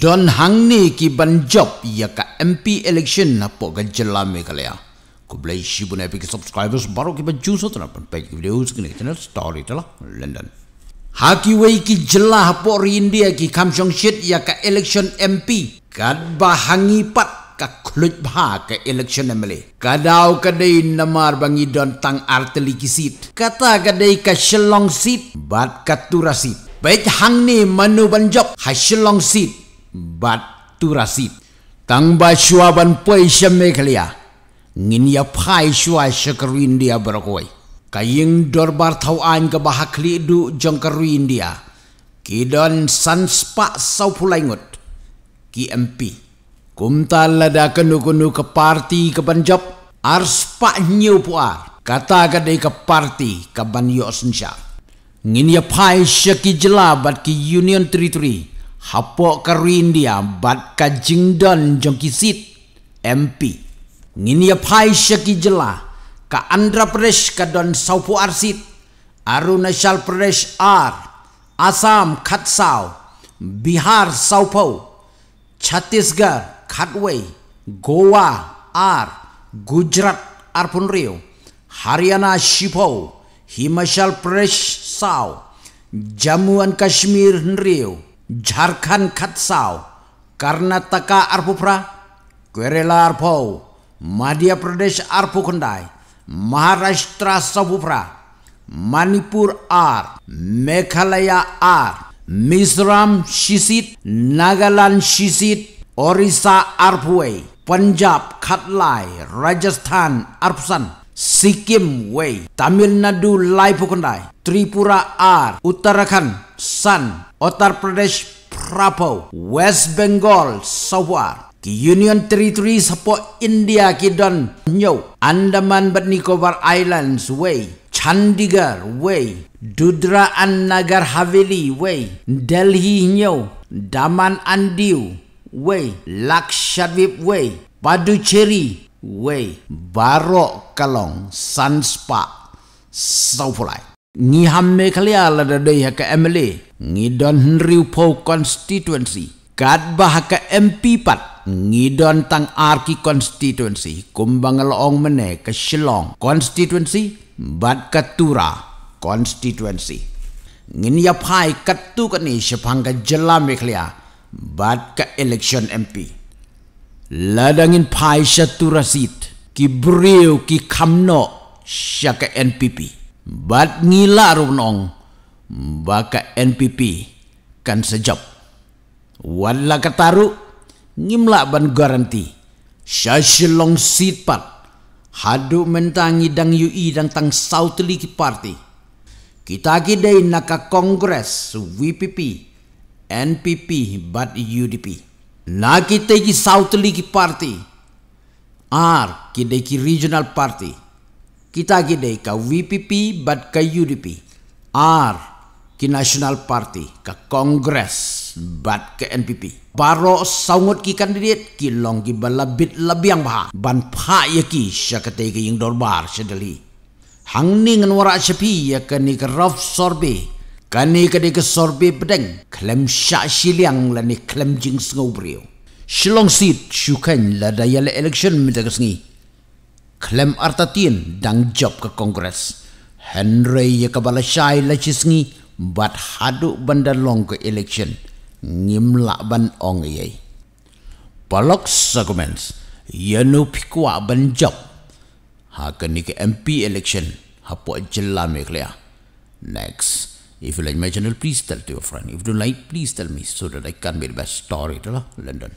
don hangni ki ban job ya ka MP election na po ga jalla me kalya kublai shibun bu ki subscribers baru ki baju sot na pan page videos ki ne channel story tala london haki wei ki jalla hapo ri india ki kamshong shit ya ka election MP kad ba hangi pat ka kluj bha ka election emle kadau kadai namar bangi don tang arteli kisit kata kadai ka shillong sit bat katura sit Baik hang ni manu banjop ha shillong sit bat turasit tang ba shuaban poi shame khlia ngin ya phai shua shakru india barakoi kaying dorbar thau an ka bahakli du jongkaru india kidon sanspa sau ki MP kumta lada kenu-kenu ke parti ke Punjab arspa nyu puar kata kadai ke parti ke ban yo sensyar ngin ya pai syaki jela bat ki union territory Hapo karindia bat kajingdon jongkisit MP. Nginia pai syaki jela ka Andhra Pradesh ka don Saupu Arsit, Arunachal Pradesh R, Assam Khatsau, Bihar Saupo, Chhattisgarh Khatwai, Goa R, Gujarat Arpunrio, Haryana Shipau, Himachal Pradesh Sau, Jammu and Kashmir riu Jharkhand खतसाव कर्नाटका आरफुफ्रा केरला आरफौ मध्य प्रदेश आरफुखंडाय महाराष्ट्र सबुफ्रा मणिपुर आर मेघालय आर मिजोरम शिशित नागालैंड शिशित ओडिशा आरफुए पंजाब खतलाय राजस्थान आरफसन Sikkim Way, Tamil Nadu Laipukondai, Tripura R, Uttarakhand Sun, Uttar Pradesh Prapo, West Bengal Sawar, ki Union Territory sapo India Kidon don Andaman but Nicobar Islands Way, Chandigarh Way, Dudra and Nagar Haveli Way, Delhi nyo, Daman and Diu Way, Lakshadweep Way, Paducherry Way, Barok kalong san spa sau pulai ngi hamme khalia la da dei ka ngi don riu po constituency Kat bah ka mp pat ngi don tang arki constituency kumbang long mene ka shilong constituency bat katura constituency ngin ya phai kattu ka ni shapang ka jala me khalia bat ka election mp ladangin phai shatura seat kibriu ki kamno syaka NPP bat ngila runong baka NPP kan sejap wala kataru ngimla ban garanti syashilong sitpat hadu mentangi dang UI dang tang sauteli ki parti kita kidai naka kongres VPP NPP bat UDP na kita ki sauteli ki R kide ki regional party. Kita kide ka VPP bat ka UDP. R ki national party ka kongres bat ka NPP. Baro saungot ki kandidat ki long ki balabit labiang bah ban pa ya ki syakate ki yang dorbar sedali. hangning ni ngan wara syapi ka ni ka raf sorbe. Kani ka ni ka sorbe bedeng. Klem syak siliang la ni klem jing sengau Shilong seat Shukain lada yale election mitagasni. Klem artatin dang job ke kongres. Henry ye kabala syai la chisngi bat hadu bandar long ke election. Ngim ban ong Balok Palok arguments. Yanu pikwa ban job. Hakan ke MP election. Hapo jelam ye klea. Next. If you like my channel, please tell to your friend. If you don't like, please tell me so that I can be the best storyteller, London.